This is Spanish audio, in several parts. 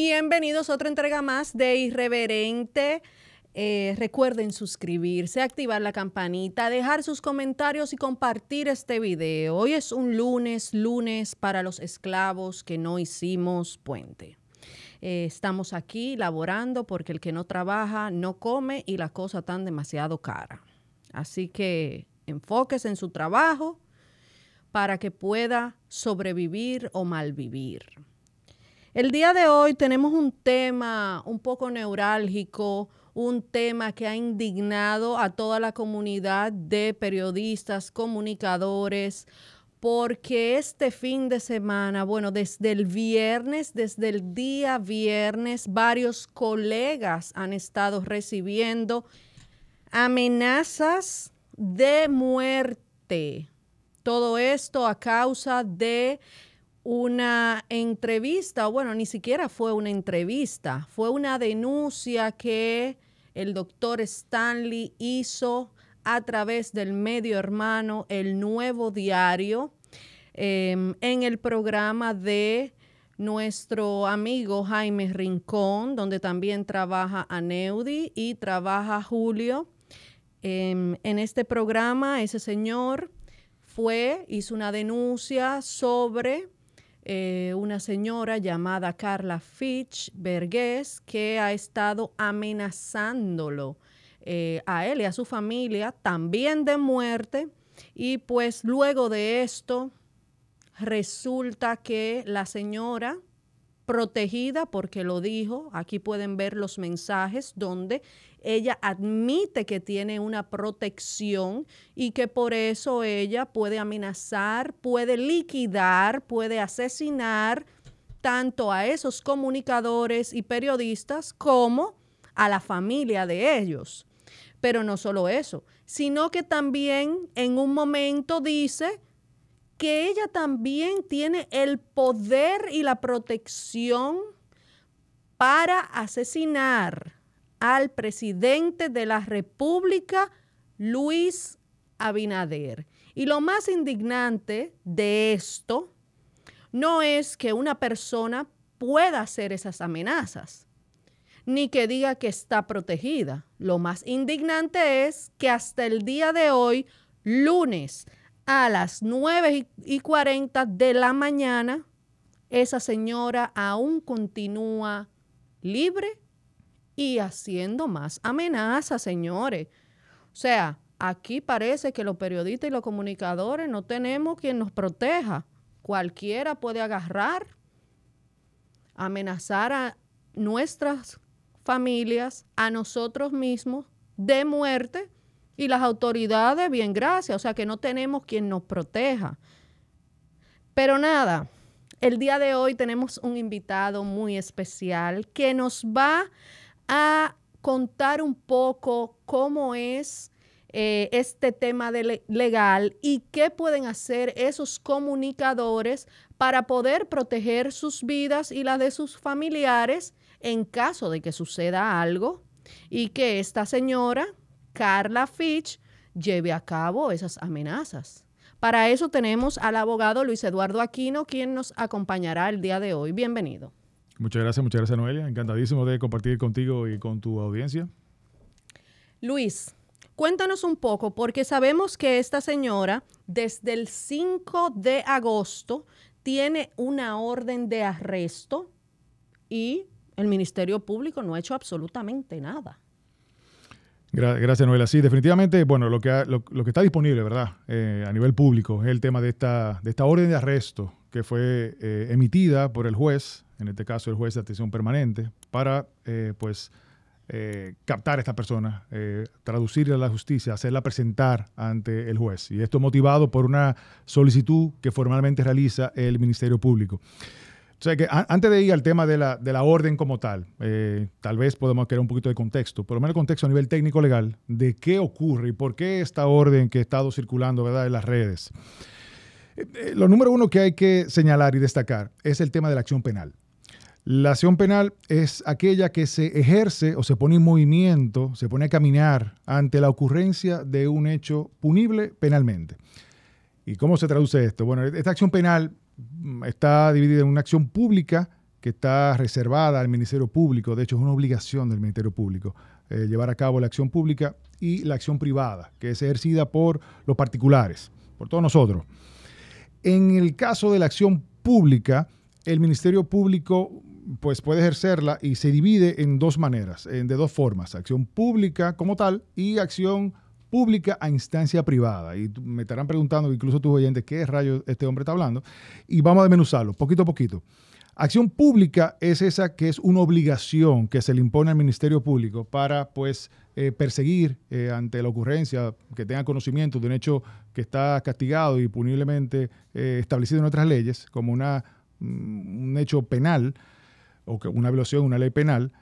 Bienvenidos a otra entrega más de Irreverente. Eh, recuerden suscribirse, activar la campanita, dejar sus comentarios y compartir este video. Hoy es un lunes, lunes para los esclavos que no hicimos puente. Eh, estamos aquí laborando porque el que no trabaja no come y la cosa tan demasiado cara. Así que enfóquese en su trabajo para que pueda sobrevivir o malvivir. El día de hoy tenemos un tema un poco neurálgico, un tema que ha indignado a toda la comunidad de periodistas, comunicadores, porque este fin de semana, bueno, desde el viernes, desde el día viernes, varios colegas han estado recibiendo amenazas de muerte. Todo esto a causa de una entrevista, bueno, ni siquiera fue una entrevista, fue una denuncia que el doctor Stanley hizo a través del medio hermano El Nuevo Diario em, en el programa de nuestro amigo Jaime Rincón, donde también trabaja Aneudi y trabaja Julio. Em, en este programa ese señor fue, hizo una denuncia sobre eh, una señora llamada Carla Fitch Vergés que ha estado amenazándolo eh, a él y a su familia también de muerte. Y pues luego de esto resulta que la señora protegida porque lo dijo, aquí pueden ver los mensajes donde ella admite que tiene una protección y que por eso ella puede amenazar, puede liquidar, puede asesinar tanto a esos comunicadores y periodistas como a la familia de ellos. Pero no solo eso, sino que también en un momento dice que ella también tiene el poder y la protección para asesinar al presidente de la República, Luis Abinader. Y lo más indignante de esto no es que una persona pueda hacer esas amenazas, ni que diga que está protegida. Lo más indignante es que hasta el día de hoy, lunes a las 9 y 40 de la mañana, esa señora aún continúa libre y haciendo más amenazas, señores. O sea, aquí parece que los periodistas y los comunicadores no tenemos quien nos proteja. Cualquiera puede agarrar, amenazar a nuestras familias, a nosotros mismos, de muerte y las autoridades, bien, gracias. O sea que no tenemos quien nos proteja. Pero nada, el día de hoy tenemos un invitado muy especial que nos va a a contar un poco cómo es eh, este tema legal y qué pueden hacer esos comunicadores para poder proteger sus vidas y las de sus familiares en caso de que suceda algo y que esta señora, Carla Fitch, lleve a cabo esas amenazas. Para eso tenemos al abogado Luis Eduardo Aquino, quien nos acompañará el día de hoy. Bienvenido. Muchas gracias, muchas gracias Noelia. Encantadísimo de compartir contigo y con tu audiencia. Luis, cuéntanos un poco, porque sabemos que esta señora desde el 5 de agosto tiene una orden de arresto y el Ministerio Público no ha hecho absolutamente nada. Gracias, Noelia. Sí, definitivamente, bueno, lo que, lo, que está disponible, ¿verdad? Eh, a nivel público es el tema de esta, de esta orden de arresto que fue eh, emitida por el juez en este caso el juez de atención permanente, para eh, pues eh, captar a esta persona, eh, traducirla a la justicia, hacerla presentar ante el juez. Y esto motivado por una solicitud que formalmente realiza el Ministerio Público. O sea que antes de ir al tema de la, orden como tal, tal vez podemos crear un poquito de contexto, por lo menos el contexto a nivel técnico legal, de qué ocurre y por qué esta orden que ha estado circulando ¿verdad? en las redes. lo número uno que hay que señalar y destacar es el tema de la acción penal. La acción penal es aquella que se ejerce o se pone en movimiento, se pone a caminar ante la ocurrencia de un hecho punible penalmente. ¿Y cómo se traduce esto? Bueno, esta acción penal mm, está dividida en una acción pública que está reservada al Ministerio Público, de hecho es una obligación del Ministerio Público eh, llevar a cabo la acción pública y la acción privada, que es ejercida por los particulares, por todos nosotros. En el caso de la acción pública, el Ministerio Público pues puede ejercerla y se divide en dos maneras, de dos formas, acción pública como tal y acción pública a instancia privada. Y me estarán preguntando, incluso tus oyentes, qué rayos este hombre está hablando. Y vamos a desmenuzarlo poquito a poquito. Acción pública es esa que es una obligación que se le impone al Ministerio Público para, pues, eh, perseguir eh, ante la ocurrencia que tenga conocimiento de un hecho que está castigado y puniblemente eh, establecido en otras leyes como una, mm, un hecho penal o una violación, una ley penal,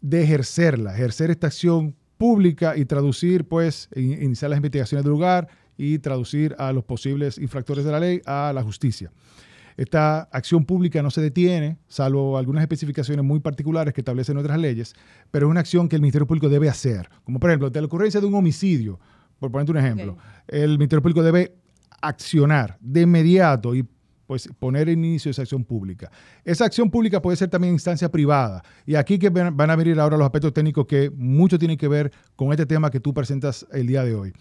de ejercerla, ejercer esta acción pública y traducir, pues, iniciar las investigaciones del lugar y traducir a los posibles infractores de la ley a la justicia. Esta acción pública no se detiene, salvo algunas especificaciones muy particulares que establecen otras leyes, pero es una acción que el Ministerio Público debe hacer. Como por ejemplo, de la ocurrencia de un homicidio, por ponerte un ejemplo, el Ministerio Público debe accionar de inmediato y pues poner en inicio esa acción pública. Esa acción pública puede ser también instancia privada. Y aquí que van a venir ahora los aspectos técnicos que mucho tienen que ver con este tema que tú presentas el día de hoy.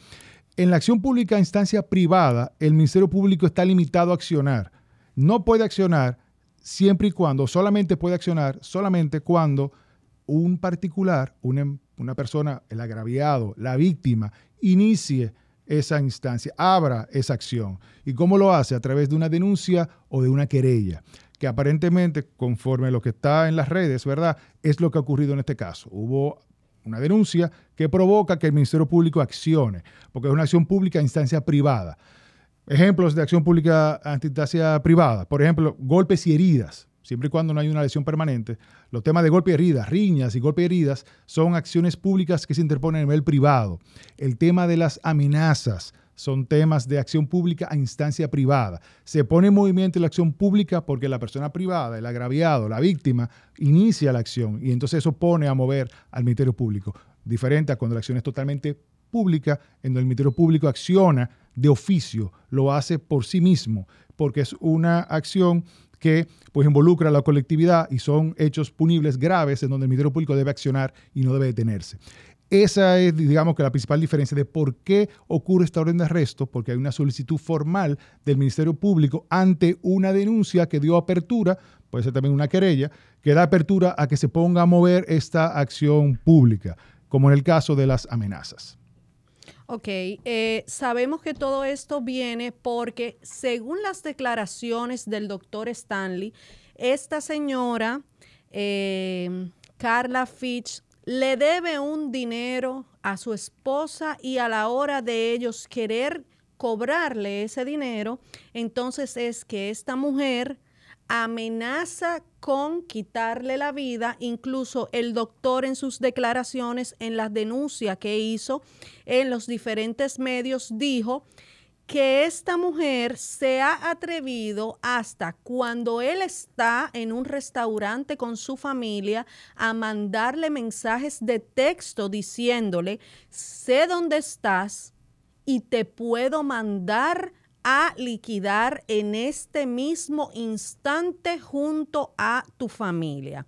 En la acción pública instancia privada, el Ministerio Público está limitado a accionar. No puede accionar siempre y cuando, solamente puede accionar, solamente cuando un particular, una, una persona, el agraviado, la víctima, inicie esa instancia, abra esa acción. ¿Y cómo lo hace? A través de una denuncia o de una querella que aparentemente, conforme a lo que está en las redes, ¿verdad? Es lo que ha ocurrido en este caso. Hubo una denuncia que provoca que el Ministerio Público accione, porque es una acción pública a instancia privada. Ejemplos de acción pública a instancia privada, por ejemplo, golpes y heridas, siempre y cuando no hay una lesión permanente, los temas de golpe de heridas, riñas y golpe de heridas son acciones públicas que se interponen a nivel privado. El tema de las amenazas son temas de acción pública a instancia privada. Se pone en movimiento la acción pública porque la persona privada, el agraviado, la víctima, inicia la acción y entonces eso pone a mover al Ministerio Público. Diferente a cuando la acción es totalmente pública, en donde el Ministerio Público acciona de oficio, lo hace por sí mismo, porque es una acción que pues involucra a la colectividad y son hechos punibles graves en donde el Ministerio Público debe accionar y no debe detenerse. Esa es, digamos, que la principal diferencia de por qué ocurre esta orden de arresto, porque hay una solicitud formal del Ministerio Público ante una denuncia que dio apertura, puede ser también una querella, que da apertura a que se ponga a mover esta acción pública, como en el caso de las amenazas. Ok, eh, sabemos que todo esto viene porque según las declaraciones del doctor Stanley, esta señora, em, Carla Fitch, le debe un dinero a su esposa y a la hora de ellos querer cobrarle ese dinero, entonces es que esta mujer amenaza con quitarle la vida, incluso el doctor en sus declaraciones, en las denuncias que hizo en los diferentes medios, dijo que esta mujer se ha atrevido hasta cuando él está en un restaurante con su familia a mandarle mensajes de texto diciéndole, sé dónde estás y te puedo mandar a liquidar en este mismo instante junto a tu familia.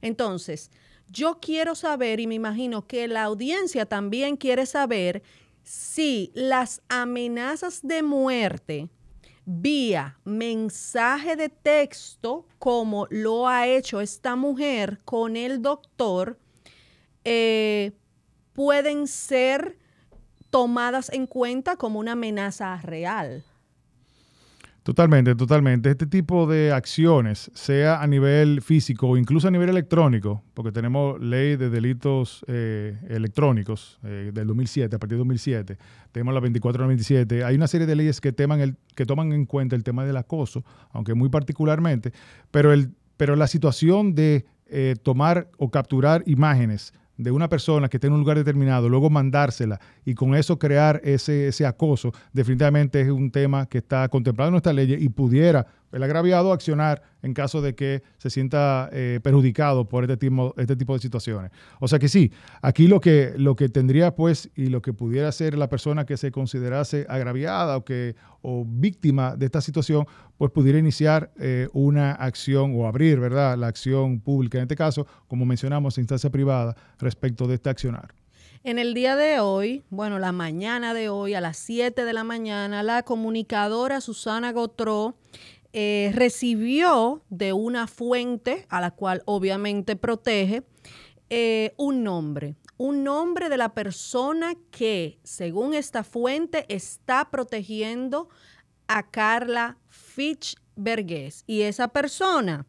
Entonces, yo quiero saber y me imagino que la audiencia también quiere saber si las amenazas de muerte vía mensaje de texto, como lo ha hecho esta mujer con el doctor, eh, pueden ser tomadas en cuenta como una amenaza real. Totalmente, totalmente. Este tipo de acciones, sea a nivel físico o incluso a nivel electrónico, porque tenemos ley de delitos eh, electrónicos eh, del 2007, a partir de 2007, tenemos la 2497, hay una serie de leyes que, teman el, que toman en cuenta el tema del acoso, aunque muy particularmente, pero, el, pero la situación de eh, tomar o capturar imágenes de una persona que esté en un lugar determinado, luego mandársela y con eso crear ese, ese acoso, definitivamente es un tema que está contemplado en nuestra ley y pudiera el agraviado accionar en caso de que se sienta eh, perjudicado por este, este tipo, de situaciones. O sea que sí, aquí lo que, lo que tendría pues y lo que pudiera ser la persona que se considerase agraviada o, que, o víctima de esta situación, pues pudiera iniciar eh, una acción o abrir, ¿verdad? La acción pública, en este caso, como mencionamos, instancia privada respecto de este accionar. En el día de hoy, bueno, la mañana de hoy, a las 7 de la mañana, la comunicadora Susana Gotró eh, recibió de una fuente, a la cual obviamente protege, eh, un nombre, un nombre de la persona que, según esta fuente, está protegiendo a Carla fitch Y esa persona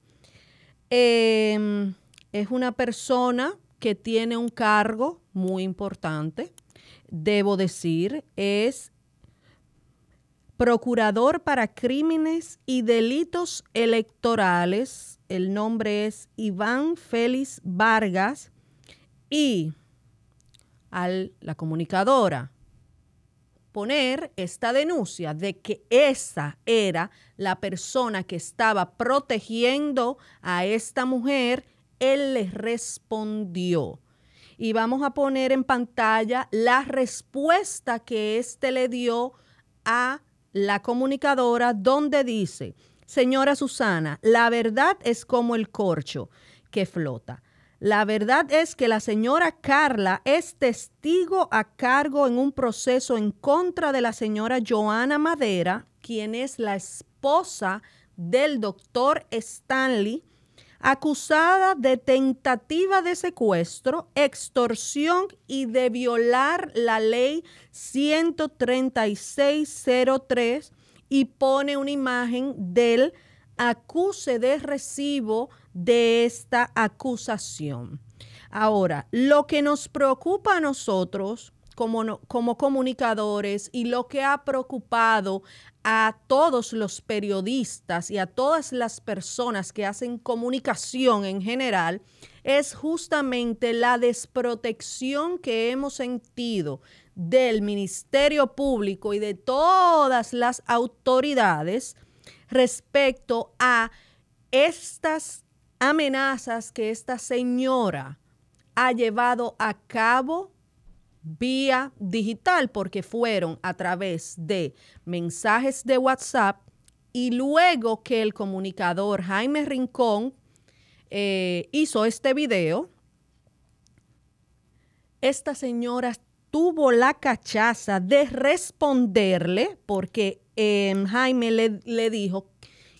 em, es una persona que tiene un cargo muy importante, debo decir, es procurador para crímenes y delitos electorales. El nombre es Iván Félix Vargas. Y a la comunicadora poner esta denuncia de que esa era la persona que estaba protegiendo a esta mujer, él le respondió. Y vamos a poner en pantalla la respuesta que éste le dio a la comunicadora, donde dice, señora Susana, la verdad es como el corcho que flota. La verdad es que la señora Carla es testigo a cargo en un proceso en contra de la señora Joana Madera, quien es la esposa del doctor Stanley, acusada de tentativa de secuestro, extorsión y de violar la ley 13603 y pone una imagen del acuse de recibo de esta acusación. Ahora, lo que nos preocupa a nosotros como, comunicadores y lo que ha preocupado a todos los periodistas y a todas las personas que hacen comunicación en general es justamente la desprotección que hemos sentido del Ministerio Público y de todas las autoridades respecto a estas amenazas que esta señora ha llevado a cabo vía digital porque fueron a través de mensajes de WhatsApp y luego que el comunicador Jaime Rincón eh, hizo este video, esta señora tuvo la cachaza de responderle porque eh, Jaime le, le dijo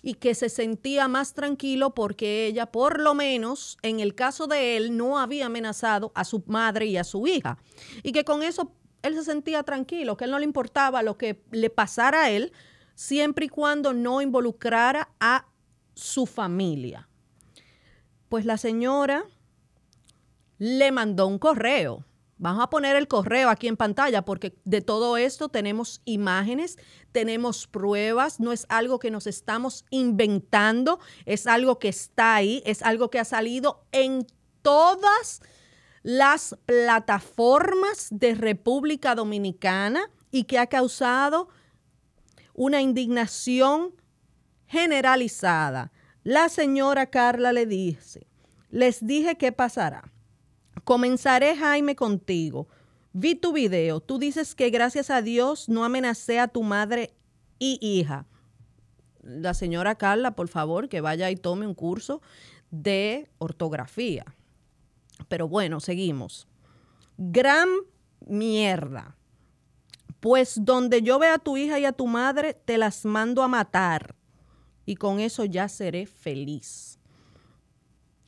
y que se sentía más tranquilo porque ella, por lo menos en el caso de él, no había amenazado a su madre y a su hija. Y que con eso él se sentía tranquilo, que él no le importaba lo que le pasara a él, siempre y cuando no involucrara a su familia. Pues la señora le mandó un correo Vamos a poner el correo aquí en pantalla porque de todo esto tenemos imágenes, tenemos pruebas, no es algo que nos estamos inventando, es algo que está ahí, es algo que ha salido en todas las plataformas de República Dominicana y que ha causado una indignación generalizada. La señora Carla le dice, les dije qué pasará. Comenzaré, Jaime, contigo. Vi tu video. Tú dices que gracias a Dios no amenacé a tu madre y hija. La señora Carla, por favor, que vaya y tome un curso de ortografía. Pero bueno, seguimos. Gran mierda. Pues donde yo vea a tu hija y a tu madre, te las mando a matar. Y con eso ya seré feliz.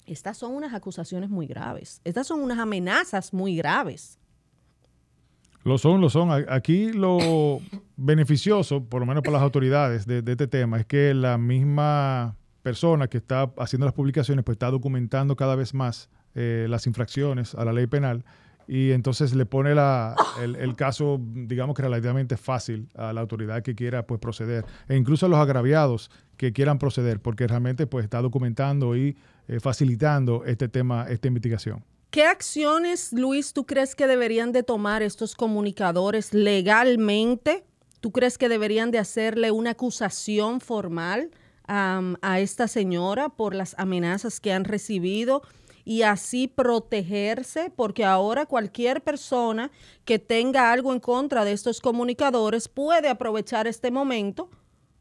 Estas son unas acusaciones muy graves. Estas son unas amenazas muy graves. Lo son, lo son. Aquí lo beneficioso, por lo menos para las autoridades de, este tema, es que la misma persona que está haciendo las publicaciones, pues está documentando cada vez más eh, las infracciones a la ley penal y entonces le pone el, caso, digamos que relativamente fácil a la autoridad que quiera pues, proceder, e incluso a los agraviados que quieran proceder, porque realmente pues, está documentando y eh, facilitando este tema, esta investigación. ¿Qué acciones, Luis, tú crees que deberían de tomar estos comunicadores legalmente? ¿Tú crees que deberían de hacerle una acusación formal a esta señora por las amenazas que han recibido? y así protegerse, porque ahora cualquier persona que tenga algo en contra de estos comunicadores puede aprovechar este momento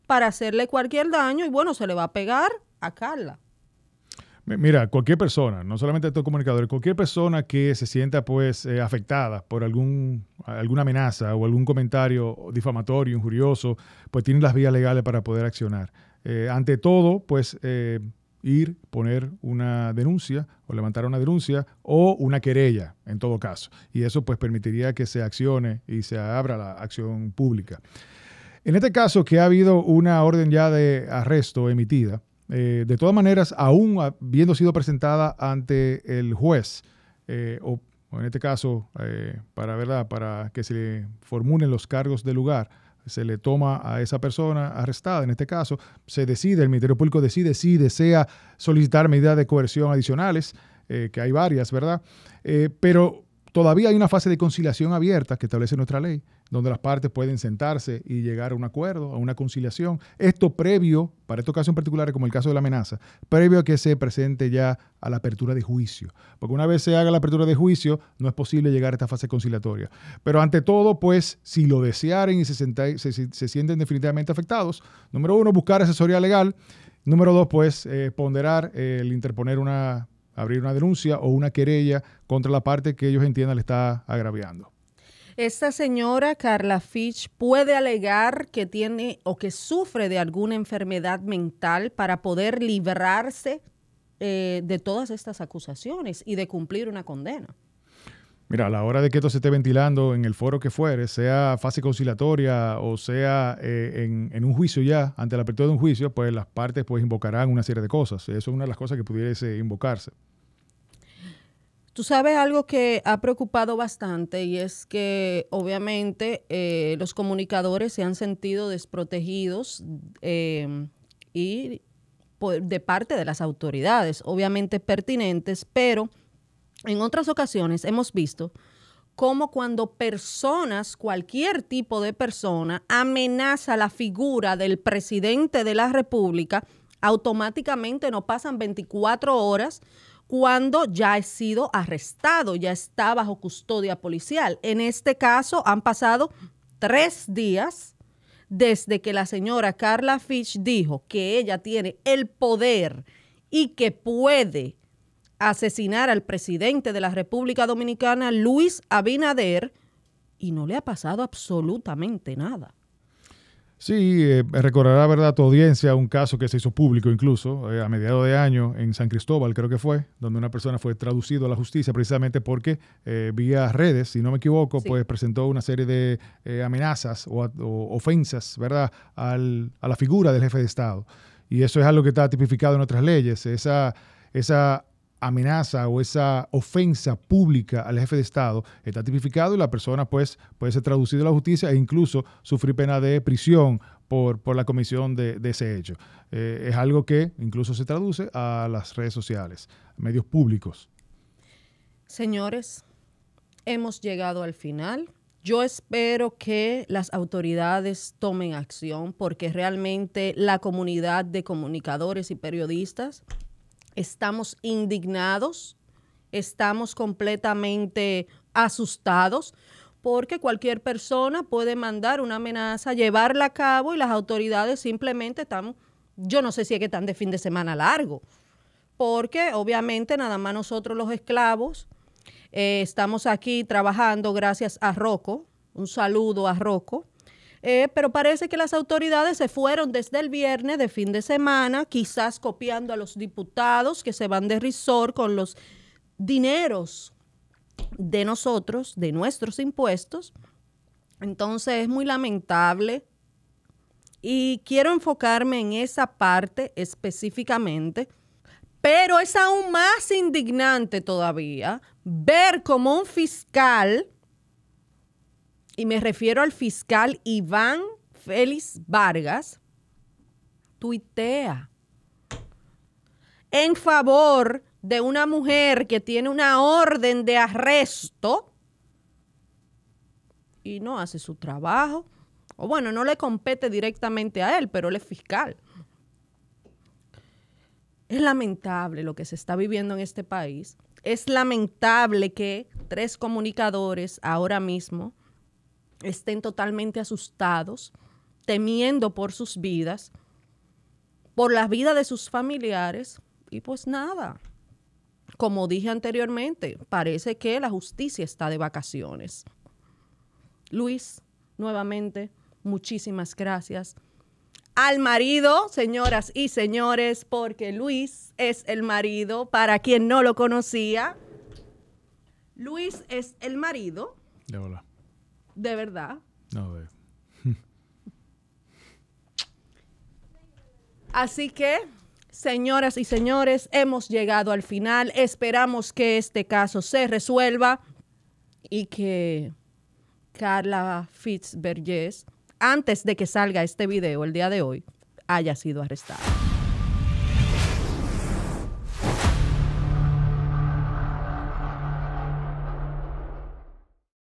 para hacerle cualquier daño y bueno, se le va a pegar a Carla. Mira, cualquier persona, no solamente estos comunicadores, cualquier persona que se sienta pues eh, afectada por algún, alguna amenaza o algún comentario difamatorio, injurioso, pues tiene las vías legales para poder accionar. Eh, ante todo, pues eh, ir, poner una denuncia o levantar una denuncia o una querella, en todo caso. Y eso pues permitiría que se accione y se abra la acción pública. En este caso que ha habido una orden ya de arresto emitida, eh, de todas maneras, aún habiendo sido presentada ante el juez, eh, o en este caso, eh, para, ¿verdad? para que se le formulen los cargos del lugar, se le toma a esa persona arrestada, en este caso, se decide, el Ministerio Público decide si desea solicitar medidas de coerción adicionales, eh, que hay varias, ¿verdad? Eh, pero todavía hay una fase de conciliación abierta que establece nuestra ley, donde las partes pueden sentarse y llegar a un acuerdo, a una conciliación. Esto previo, para este caso en particular, como el caso de la amenaza, previo a que se presente ya a la apertura de juicio. Porque una vez se haga la apertura de juicio, no es posible llegar a esta fase conciliatoria. Pero ante todo, pues, si lo desearen y se, se, sienten definitivamente afectados, número uno, buscar asesoría legal. Número dos, pues, eh, ponderar el interponer una abrir una denuncia o una querella contra la parte que ellos entiendan le está agraviando. Esta señora, Carla Fitch, puede alegar que tiene o que sufre de alguna enfermedad mental para poder librarse eh, de todas estas acusaciones y de cumplir una condena. Mira, a la hora de que esto se esté ventilando en el foro que fuere, sea fase conciliatoria o sea eh, en, un juicio ya, ante la apertura de un juicio, pues las partes pues, invocarán una serie de cosas. Eso es una de las cosas que pudiese invocarse. Tú sabes algo que ha preocupado bastante y es que obviamente eh, los comunicadores se han sentido desprotegidos em, y de parte de las autoridades, obviamente pertinentes, pero en otras ocasiones hemos visto cómo cuando personas, cualquier tipo de persona, amenaza la figura del presidente de la República, automáticamente no pasan 24 horas cuando ya he sido arrestado, ya está bajo custodia policial. En este caso han pasado tres días desde que la señora Carla Fitch dijo que ella tiene el poder y que puede asesinar al presidente de la República Dominicana, Luis Abinader, y no le ha pasado absolutamente nada. Sí, eh, recordará verdad tu audiencia un caso que se hizo público incluso eh, a mediados de año en San Cristóbal, creo que fue, donde una persona fue traducido a la justicia precisamente porque eh, vía redes, si no me equivoco, pues presentó una serie de amenazas o, ofensas, ¿verdad?, Al, a la figura del jefe de Estado. Y eso es algo que está tipificado en otras leyes, esa, esa amenaza o esa ofensa pública al jefe de Estado está tipificado y la persona pues puede ser traducida a la justicia e incluso sufrir pena de prisión por, la comisión de, ese hecho. Eh, es algo que incluso se traduce a las redes sociales, medios públicos. Señores, hemos llegado al final. Yo espero que las autoridades tomen acción porque realmente la comunidad de comunicadores y periodistas estamos indignados, estamos completamente asustados porque cualquier persona puede mandar una amenaza, llevarla a cabo y las autoridades simplemente están, yo no sé si es que están de fin de semana largo, porque obviamente nada más nosotros los esclavos eh, estamos aquí trabajando gracias a roco un saludo a roco eh, pero parece que las autoridades se fueron desde el viernes de fin de semana, quizás copiando a los diputados que se van de resort con los dineros de nosotros, de nuestros impuestos. Entonces es muy lamentable y quiero enfocarme en esa parte específicamente, pero es aún más indignante todavía ver como un fiscal y me refiero al fiscal Iván Félix Vargas, tuitea en favor de una mujer que tiene una orden de arresto y no hace su trabajo. O bueno, no le compete directamente a él, pero él es fiscal. Es lamentable lo que se está viviendo en este país. Es lamentable que tres comunicadores ahora mismo estén totalmente asustados, temiendo por sus vidas, por la vida de sus familiares y pues nada. Como dije anteriormente, parece que la justicia está de vacaciones. Luis, nuevamente, muchísimas gracias al marido, señoras y señores, porque Luis es el marido, para quien no lo conocía. Luis es el marido. De hola. De verdad. No, Así que, señoras y señores, hemos llegado al final. Esperamos que este caso se resuelva y que Carla Fitzberges, antes de que salga este video el día de hoy, haya sido arrestada.